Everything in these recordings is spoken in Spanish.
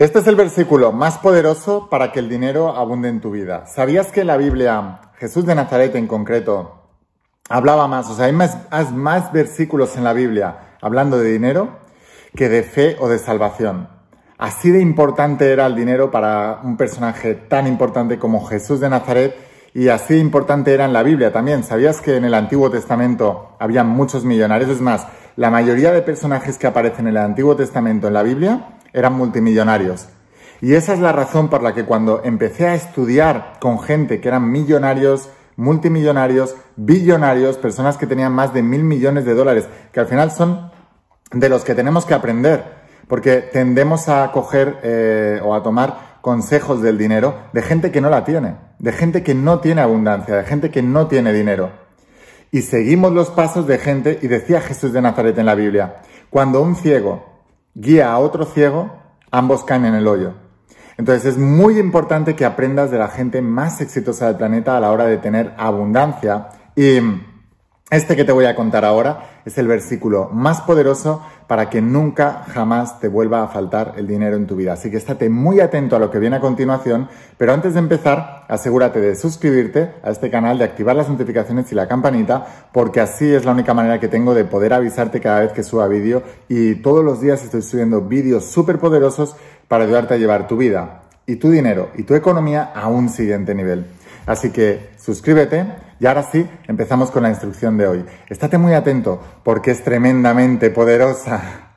Este es el versículo más poderoso para que el dinero abunde en tu vida. ¿Sabías que en la Biblia, Jesús de Nazaret en concreto, hablaba más, o sea, hay más, hay más versículos en la Biblia hablando de dinero que de fe o de salvación? Así de importante era el dinero para un personaje tan importante como Jesús de Nazaret y así de importante era en la Biblia también. ¿Sabías que en el Antiguo Testamento había muchos millonarios? Es más, la mayoría de personajes que aparecen en el Antiguo Testamento en la Biblia eran multimillonarios. Y esa es la razón por la que cuando empecé a estudiar con gente que eran millonarios, multimillonarios, billonarios, personas que tenían más de mil millones de dólares, que al final son de los que tenemos que aprender, porque tendemos a coger eh, o a tomar consejos del dinero de gente que no la tiene, de gente que no tiene abundancia, de gente que no tiene dinero. Y seguimos los pasos de gente, y decía Jesús de Nazaret en la Biblia, cuando un ciego guía a otro ciego, ambos caen en el hoyo. Entonces es muy importante que aprendas de la gente más exitosa del planeta a la hora de tener abundancia y este que te voy a contar ahora es el versículo más poderoso para que nunca jamás te vuelva a faltar el dinero en tu vida. Así que estate muy atento a lo que viene a continuación, pero antes de empezar, asegúrate de suscribirte a este canal, de activar las notificaciones y la campanita, porque así es la única manera que tengo de poder avisarte cada vez que suba vídeo y todos los días estoy subiendo vídeos súper poderosos para ayudarte a llevar tu vida y tu dinero y tu economía a un siguiente nivel. Así que suscríbete y ahora sí empezamos con la instrucción de hoy. Estate muy atento porque es tremendamente poderosa.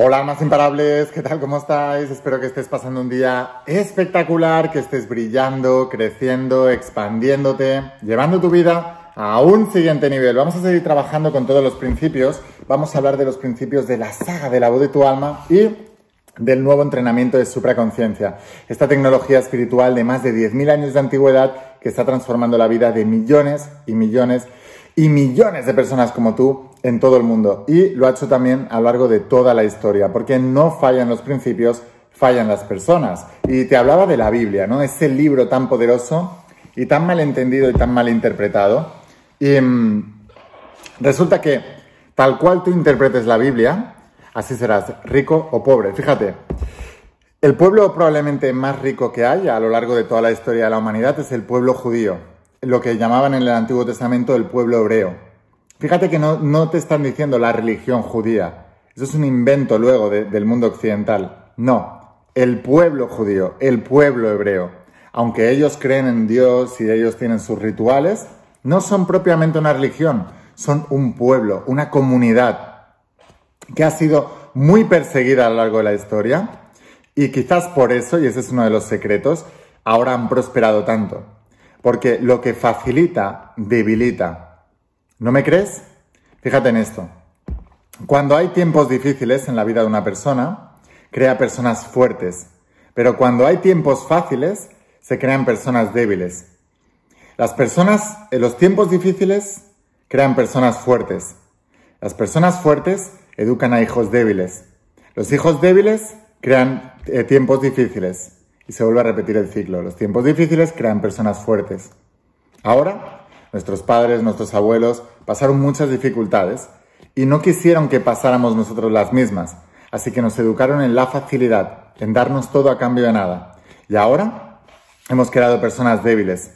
Hola, más imparables, ¿qué tal? ¿Cómo estáis? Espero que estés pasando un día espectacular, que estés brillando, creciendo, expandiéndote, llevando tu vida a un siguiente nivel. Vamos a seguir trabajando con todos los principios. Vamos a hablar de los principios de la saga de la voz de tu alma y del nuevo entrenamiento de supraconciencia. Esta tecnología espiritual de más de 10.000 años de antigüedad que está transformando la vida de millones y millones y millones de personas como tú en todo el mundo y lo ha hecho también a lo largo de toda la historia, porque no fallan los principios, fallan las personas. Y te hablaba de la Biblia, ¿no? Ese libro tan poderoso y tan mal entendido, y tan mal interpretado. Y mm, resulta que tal cual tú interpretes la Biblia, así serás rico o pobre. Fíjate, el pueblo probablemente más rico que haya a lo largo de toda la historia de la humanidad es el pueblo judío, lo que llamaban en el Antiguo Testamento el pueblo hebreo. Fíjate que no, te están diciendo la religión judía. Eso es un invento luego del mundo occidental. No, el pueblo judío, el pueblo hebreo. Aunque ellos creen en Dios y ellos tienen sus rituales, no son propiamente una religión, son un pueblo, una comunidad que ha sido muy perseguida a lo largo de la historia y quizás por eso, y ese es uno de los secretos, ahora han prosperado tanto. Porque lo que facilita, debilita. ¿No me crees? Fíjate en esto. Cuando hay tiempos difíciles en la vida de una persona, crea personas fuertes, pero cuando hay tiempos fáciles, se crean personas débiles. Las personas en los tiempos difíciles crean personas fuertes. Las personas fuertes educan a hijos débiles. Los hijos débiles crean eh, tiempos difíciles. Y se vuelve a repetir el ciclo. Los tiempos difíciles crean personas fuertes. Ahora nuestros padres, nuestros abuelos, pasaron muchas dificultades y no quisieron que pasáramos nosotros las mismas, así que nos educaron en la facilidad, en darnos todo a cambio de nada. Y ahora hemos creado personas débiles,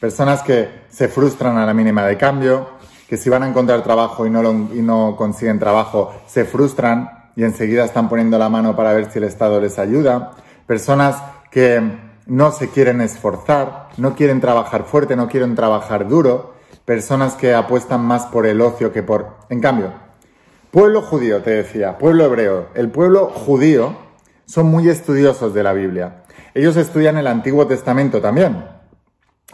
personas que se frustran a la mínima de cambio, que si van a encontrar trabajo y no, y no consiguen trabajo, se frustran y enseguida están poniendo la mano para ver si el Estado les ayuda, personas que no se quieren esforzar, no quieren trabajar fuerte, no quieren trabajar duro, personas que apuestan más por el ocio que por... En cambio, pueblo judío, te decía, pueblo hebreo, el pueblo judío son muy estudiosos de la Biblia. Ellos estudian el Antiguo Testamento también,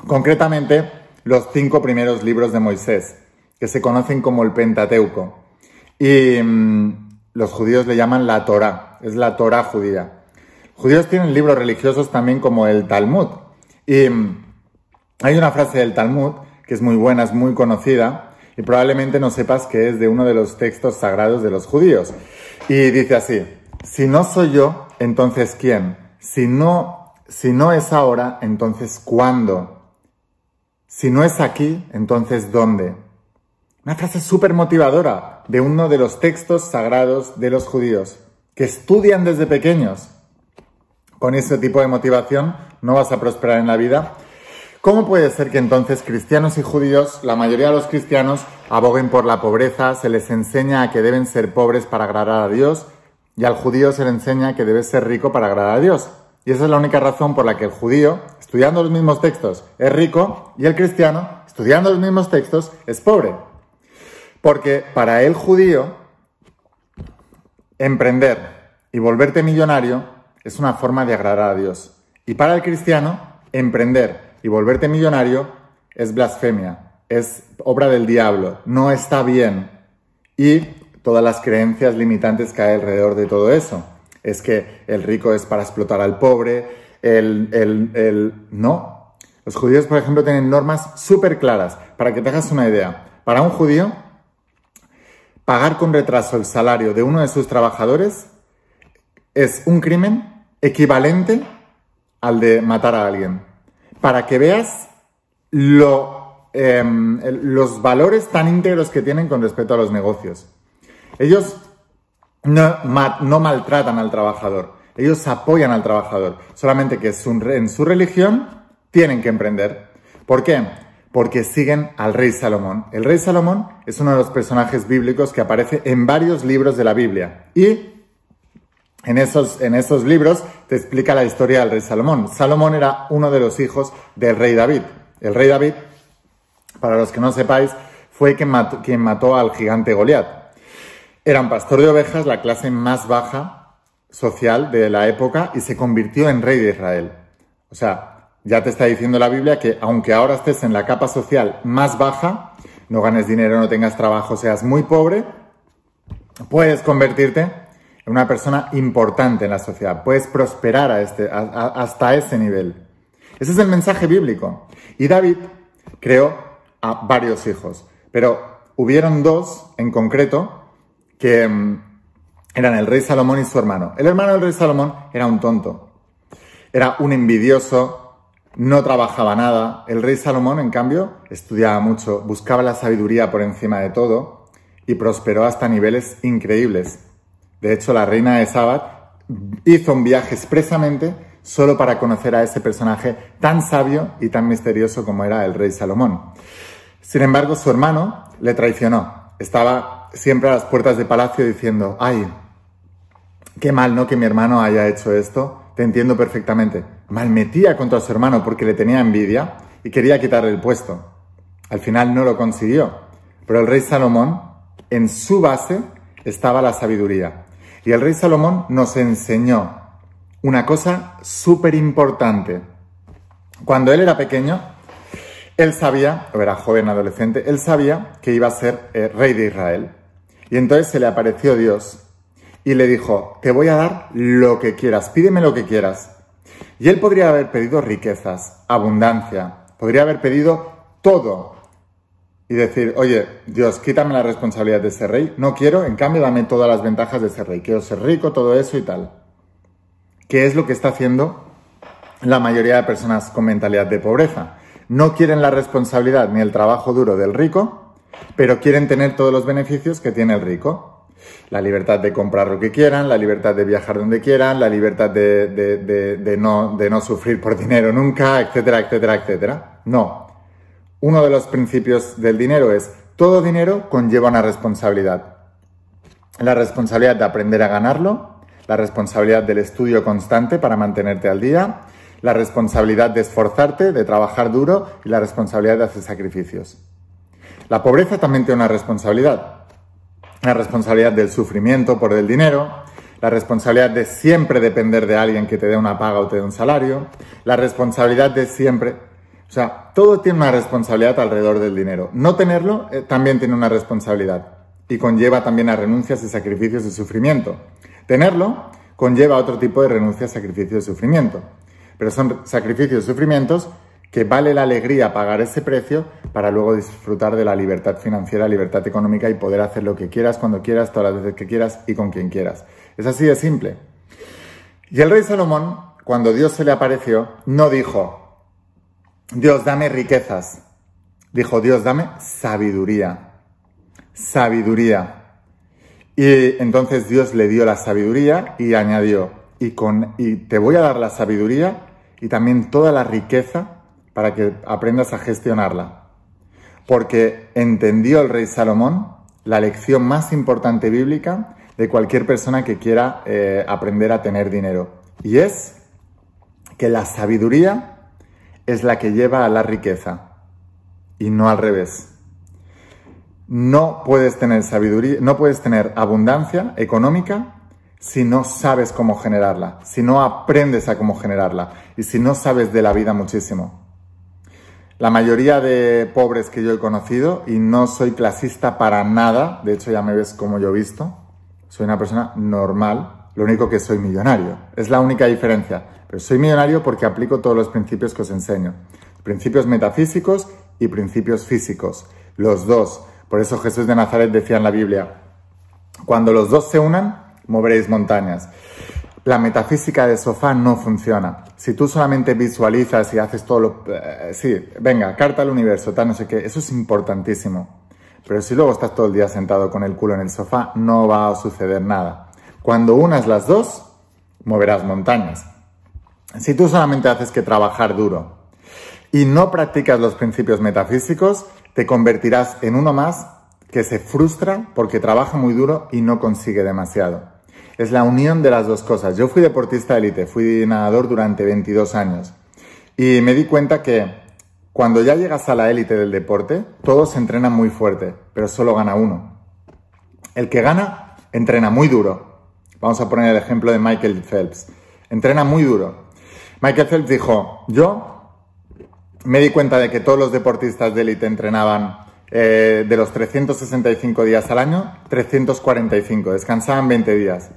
concretamente los cinco primeros libros de Moisés, que se conocen como el Pentateuco. Y mm, los judíos le llaman la Torá, es la Torá judía judíos tienen libros religiosos también como el Talmud. Y mm, hay una frase del Talmud que es muy buena, es muy conocida, y probablemente no sepas que es de uno de los textos sagrados de los judíos. Y dice así, si no soy yo, entonces ¿quién? Si no, si no es ahora, entonces ¿cuándo? Si no es aquí, entonces ¿dónde? Una frase súper motivadora de uno de los textos sagrados de los judíos, que estudian desde pequeños con ese tipo de motivación no vas a prosperar en la vida. ¿Cómo puede ser que entonces cristianos y judíos, la mayoría de los cristianos, aboguen por la pobreza, se les enseña a que deben ser pobres para agradar a Dios y al judío se le enseña que debe ser rico para agradar a Dios? Y esa es la única razón por la que el judío, estudiando los mismos textos, es rico y el cristiano, estudiando los mismos textos, es pobre. Porque para el judío, emprender y volverte millonario es una forma de agradar a Dios. Y para el cristiano, emprender y volverte millonario es blasfemia, es obra del diablo, no está bien. Y todas las creencias limitantes que hay alrededor de todo eso. Es que el rico es para explotar al pobre, el... No. Los judíos, por ejemplo, tienen normas súper claras. Para que te hagas una idea, para un judío, pagar con retraso el salario de uno de sus trabajadores es un crimen equivalente al de matar a alguien. Para que veas em, los valores tan íntegros que tienen con respecto a los negocios. Ellos no, maltratan al trabajador, ellos apoyan al trabajador, solamente que en su religión tienen que emprender. ¿Por qué? Porque siguen al rey Salomón. El rey Salomón es uno de los personajes bíblicos que aparece en varios libros de la Biblia y en esos, en libros te explica la historia del rey Salomón. Salomón era uno de los hijos del rey David. El rey David, para los que no sepáis, fue quien mató, quien mató al gigante Goliat. Era un pastor de ovejas, la clase más baja social de la época, y se convirtió en rey de Israel. O sea, ya te está diciendo la Biblia que aunque ahora estés en la capa social más baja, no ganes dinero, no tengas trabajo, seas muy pobre, puedes convertirte una persona importante en la sociedad. Puedes prosperar este, hasta ese nivel. Ese es el mensaje bíblico. Y David creó a varios hijos, pero hubieron dos en concreto que mm, eran el rey Salomón y su hermano. El hermano del rey Salomón era un tonto, era un envidioso, no trabajaba nada. El rey Salomón, en cambio, estudiaba mucho, buscaba la sabiduría por encima de todo y prosperó hasta niveles increíbles. De hecho, la reina de Sabbath hizo un viaje expresamente solo para conocer a ese personaje tan sabio y tan misterioso como era el rey Salomón. Sin embargo, su hermano le traicionó. Estaba siempre a las puertas del palacio diciendo, ay, qué mal, ¿no? Que mi hermano haya hecho esto. Te entiendo perfectamente. Malmetía contra su hermano porque le tenía envidia y quería quitarle el puesto. Al final no lo consiguió. Pero el rey Salomón, en su base, estaba la sabiduría. Y el rey Salomón nos enseñó una cosa súper importante. Cuando él era pequeño, él sabía, o era joven, adolescente, él sabía que iba a ser eh, rey de Israel. Y entonces se le apareció Dios y le dijo, te voy a dar lo que quieras, pídeme lo que quieras. Y él podría haber pedido riquezas, abundancia, podría haber pedido todo, y decir, oye, Dios, quítame la responsabilidad de ese rey, no quiero, en cambio dame todas las ventajas de ser rey, quiero ser rico, todo eso y tal. ¿Qué es lo que está haciendo la mayoría de personas con mentalidad de pobreza? No quieren la responsabilidad ni el trabajo duro del rico, pero quieren tener todos los beneficios que tiene el rico. La libertad de comprar lo que quieran, la libertad de viajar donde quieran, la libertad de, no, no sufrir por dinero nunca, etcétera, etcétera, etcétera. No, uno de los principios del dinero es, todo dinero conlleva una responsabilidad. La responsabilidad de aprender a ganarlo, la responsabilidad del estudio constante para mantenerte al día, la responsabilidad de esforzarte, de trabajar duro y la responsabilidad de hacer sacrificios. La pobreza también tiene una responsabilidad. La responsabilidad del sufrimiento por el dinero, la responsabilidad de siempre depender de alguien que te dé una paga o te dé un salario, la responsabilidad de siempre o sea, todo tiene una responsabilidad alrededor del dinero. No tenerlo eh, también tiene una responsabilidad y conlleva también a renuncias y sacrificios de sufrimiento. Tenerlo conlleva otro tipo de renuncias, sacrificios y sufrimiento. Pero son sacrificios y sufrimientos que vale la alegría pagar ese precio para luego disfrutar de la libertad financiera, libertad económica y poder hacer lo que quieras, cuando quieras, todas las veces que quieras y con quien quieras. Es así de simple. Y el rey Salomón, cuando Dios se le apareció, no dijo, Dios, dame riquezas. Dijo, Dios, dame sabiduría. Sabiduría. Y entonces Dios le dio la sabiduría y añadió, y, con, y te voy a dar la sabiduría y también toda la riqueza para que aprendas a gestionarla. Porque entendió el rey Salomón la lección más importante bíblica de cualquier persona que quiera eh, aprender a tener dinero. Y es que la sabiduría es la que lleva a la riqueza y no al revés. No puedes tener sabiduría, no puedes tener abundancia económica si no sabes cómo generarla, si no aprendes a cómo generarla y si no sabes de la vida muchísimo. La mayoría de pobres que yo he conocido, y no soy clasista para nada, de hecho ya me ves como yo he visto, soy una persona normal, lo único que soy millonario. Es la única diferencia. Pero soy millonario porque aplico todos los principios que os enseño. Principios metafísicos y principios físicos. Los dos. Por eso Jesús de Nazaret decía en la Biblia, cuando los dos se unan, moveréis montañas. La metafísica de sofá no funciona. Si tú solamente visualizas y haces todo lo... Eh, sí, venga, carta al universo, tal, no sé qué, eso es importantísimo. Pero si luego estás todo el día sentado con el culo en el sofá, no va a suceder nada. Cuando unas las dos, moverás montañas. Si tú solamente haces que trabajar duro y no practicas los principios metafísicos, te convertirás en uno más que se frustra porque trabaja muy duro y no consigue demasiado. Es la unión de las dos cosas. Yo fui deportista élite, fui nadador durante 22 años y me di cuenta que cuando ya llegas a la élite del deporte, todos entrenan muy fuerte, pero solo gana uno. El que gana, entrena muy duro, Vamos a poner el ejemplo de Michael Phelps. Entrena muy duro. Michael Phelps dijo, yo me di cuenta de que todos los deportistas de élite entrenaban eh, de los 365 días al año, 345, descansaban 20 días.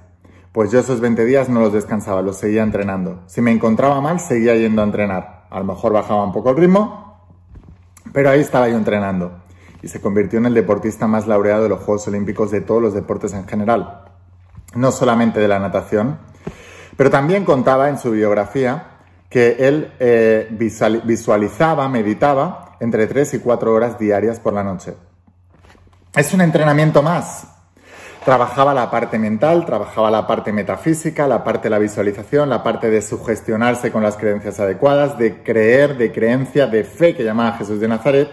Pues yo esos 20 días no los descansaba, los seguía entrenando. Si me encontraba mal, seguía yendo a entrenar. A lo mejor bajaba un poco el ritmo, pero ahí estaba yo entrenando. Y se convirtió en el deportista más laureado de los Juegos Olímpicos de todos los deportes en general no solamente de la natación, pero también contaba en su biografía que él eh, visualizaba, meditaba entre tres y cuatro horas diarias por la noche. Es un entrenamiento más. Trabajaba la parte mental, trabajaba la parte metafísica, la parte de la visualización, la parte de sugestionarse con las creencias adecuadas, de creer, de creencia, de fe que llamaba Jesús de Nazaret.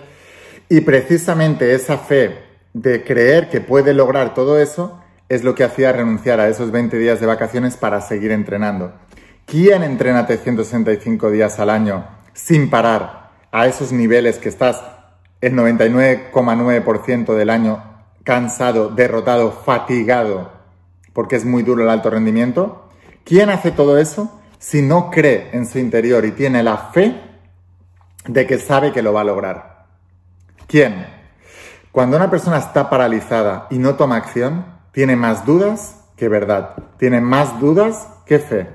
Y precisamente esa fe de creer que puede lograr todo eso es lo que hacía renunciar a esos 20 días de vacaciones para seguir entrenando. ¿Quién entrena 365 días al año sin parar a esos niveles que estás el 99,9% del año cansado, derrotado, fatigado, porque es muy duro el alto rendimiento? ¿Quién hace todo eso si no cree en su interior y tiene la fe de que sabe que lo va a lograr? ¿Quién? Cuando una persona está paralizada y no toma acción, tiene más dudas que verdad, tiene más dudas que fe.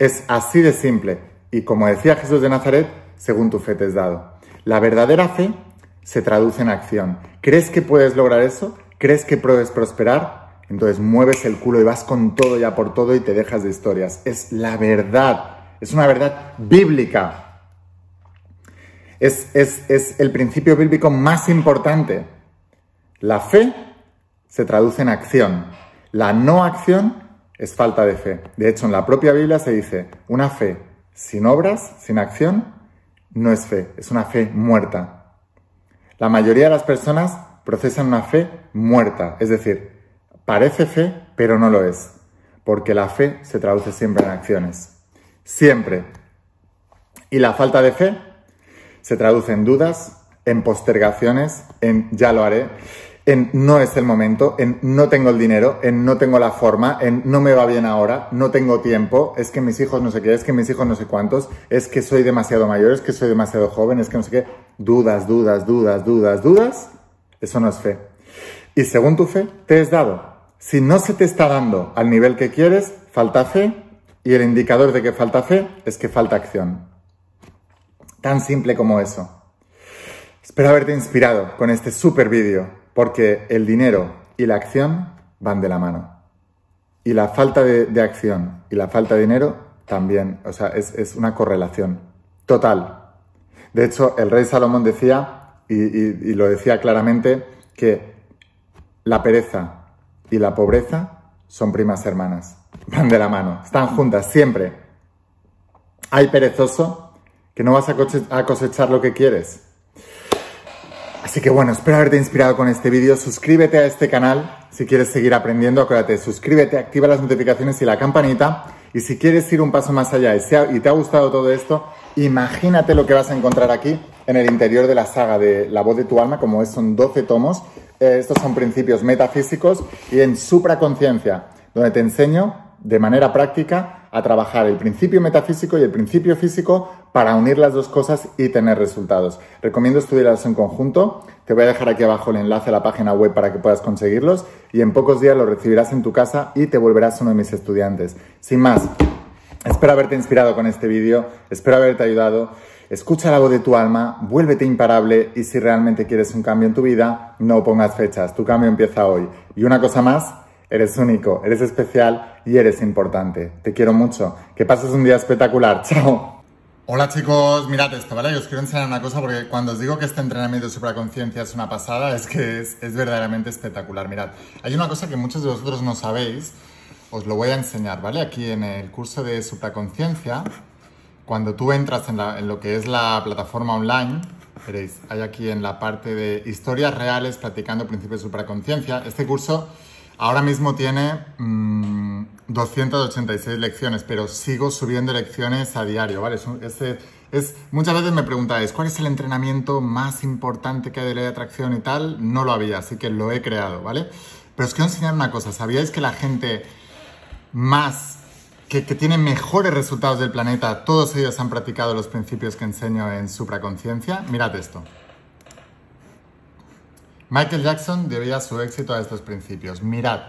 Es así de simple y como decía Jesús de Nazaret, según tu fe te es dado. La verdadera fe se traduce en acción. ¿Crees que puedes lograr eso? ¿Crees que puedes prosperar? Entonces mueves el culo y vas con todo ya por todo y te dejas de historias. Es la verdad. Es una verdad bíblica. Es, es el principio bíblico más importante. La fe se traduce en acción. La no acción es falta de fe. De hecho, en la propia Biblia se dice, una fe sin obras, sin acción, no es fe, es una fe muerta. La mayoría de las personas procesan una fe muerta, es decir, parece fe, pero no lo es, porque la fe se traduce siempre en acciones. Siempre. Y la falta de fe se traduce en dudas, en postergaciones, en ya lo haré, en no es el momento, en no tengo el dinero, en no tengo la forma, en no me va bien ahora, no tengo tiempo, es que mis hijos no sé qué, es que mis hijos no sé cuántos, es que soy demasiado mayor, es que soy demasiado joven, es que no sé qué. Dudas, dudas, dudas, dudas, dudas. Eso no es fe. Y según tu fe, te es dado. Si no se te está dando al nivel que quieres, falta fe y el indicador de que falta fe es que falta acción. Tan simple como eso. Espero haberte inspirado con este super vídeo porque el dinero y la acción van de la mano. Y la falta de, acción y la falta de dinero también, o sea, es, una correlación total. De hecho, el rey Salomón decía, y, y lo decía claramente, que la pereza y la pobreza son primas hermanas, van de la mano, están juntas siempre. Hay perezoso que no vas a cosechar lo que quieres. Así que bueno, espero haberte inspirado con este vídeo. Suscríbete a este canal si quieres seguir aprendiendo. Acuérdate, suscríbete, activa las notificaciones y la campanita. Y si quieres ir un paso más allá y, te ha gustado todo esto, imagínate lo que vas a encontrar aquí en el interior de la saga de La voz de tu alma, como es, son 12 tomos. Eh, estos son principios metafísicos y en supraconciencia, donde te enseño de manera práctica a trabajar el principio metafísico y el principio físico para unir las dos cosas y tener resultados. Recomiendo estudiarlos en conjunto. Te voy a dejar aquí abajo el enlace a la página web para que puedas conseguirlos y en pocos días los recibirás en tu casa y te volverás uno de mis estudiantes. Sin más, espero haberte inspirado con este vídeo, espero haberte ayudado. Escucha la voz de tu alma, vuélvete imparable y si realmente quieres un cambio en tu vida, no pongas fechas, tu cambio empieza hoy. Y una cosa más, Eres único, eres especial y eres importante. Te quiero mucho. Que pases un día espectacular. Chao. Hola chicos, mirad esto, ¿vale? Yo os quiero enseñar una cosa porque cuando os digo que este entrenamiento de supraconciencia es una pasada, es que es, verdaderamente espectacular. Mirad, hay una cosa que muchos de vosotros no sabéis, os lo voy a enseñar, ¿vale? Aquí en el curso de supraconciencia, cuando tú entras en, lo que es la plataforma online, veréis, hay aquí en la parte de historias reales practicando principios de supraconciencia, este curso Ahora mismo tiene 286 mm, lecciones, pero sigo subiendo lecciones a diario, ¿vale? muchas veces me preguntáis, ¿cuál es el entrenamiento más importante que hay de ley de atracción y tal? No lo había, así que lo he creado, ¿vale? Pero os quiero enseñar una cosa, ¿sabíais que la gente más, que, que tiene mejores resultados del planeta, todos ellos han practicado los principios que enseño en Supraconciencia? Mirad esto. Michael Jackson debía su éxito a estos principios. Mirad,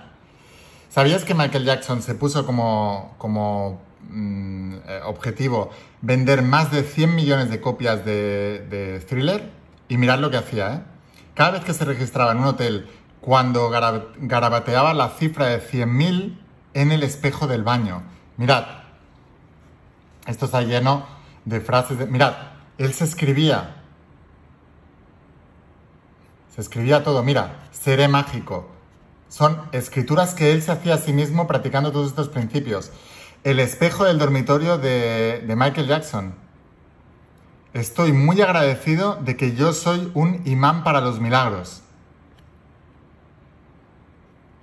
¿sabías que Michael Jackson se puso como, como mm, eh, objetivo vender más de 100 millones de copias de, thriller? Y mirad lo que hacía, ¿eh? Cada vez que se registraba en un hotel, cuando garabateaba la cifra de 100.000 en el espejo del baño. Mirad, esto está lleno de frases de... Mirad, él se escribía escribía todo, mira, seré mágico. Son escrituras que él se hacía a sí mismo practicando todos estos principios. El espejo del dormitorio de, Michael Jackson. Estoy muy agradecido de que yo soy un imán para los milagros.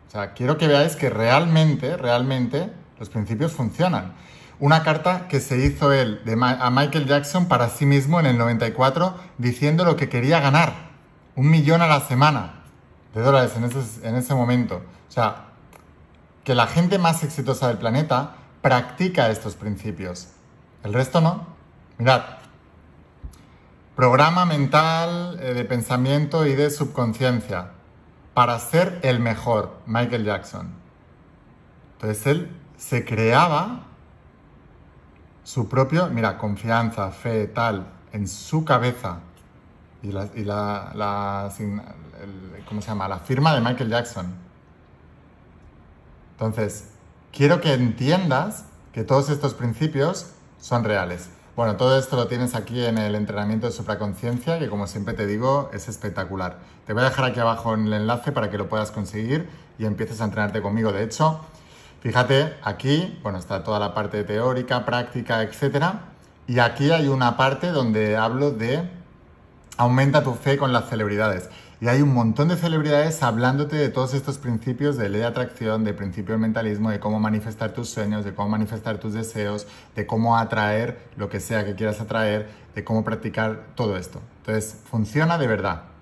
O sea, quiero que veáis que realmente, realmente, los principios funcionan. Una carta que se hizo él a Michael Jackson para sí mismo en el 94 diciendo lo que quería ganar un millón a la semana de dólares en ese, momento. O sea, que la gente más exitosa del planeta practica estos principios. El resto no. Mirad, programa mental eh, de pensamiento y de subconsciencia para ser el mejor, Michael Jackson. Entonces él se creaba su propio, mira, confianza, fe, tal, en su cabeza y, la, ¿cómo se llama? La firma de Michael Jackson. Entonces, quiero que entiendas que todos estos principios son reales. Bueno, todo esto lo tienes aquí en el entrenamiento de supraconciencia, que como siempre te digo, es espectacular. Te voy a dejar aquí abajo en el enlace para que lo puedas conseguir y empieces a entrenarte conmigo. De hecho, fíjate, aquí, bueno, está toda la parte teórica, práctica, etcétera. Y aquí hay una parte donde hablo de aumenta tu fe con las celebridades. Y hay un montón de celebridades hablándote de todos estos principios de ley de atracción, de principio del mentalismo, de cómo manifestar tus sueños, de cómo manifestar tus deseos, de cómo atraer lo que sea que quieras atraer, de cómo practicar todo esto. Entonces, funciona de verdad.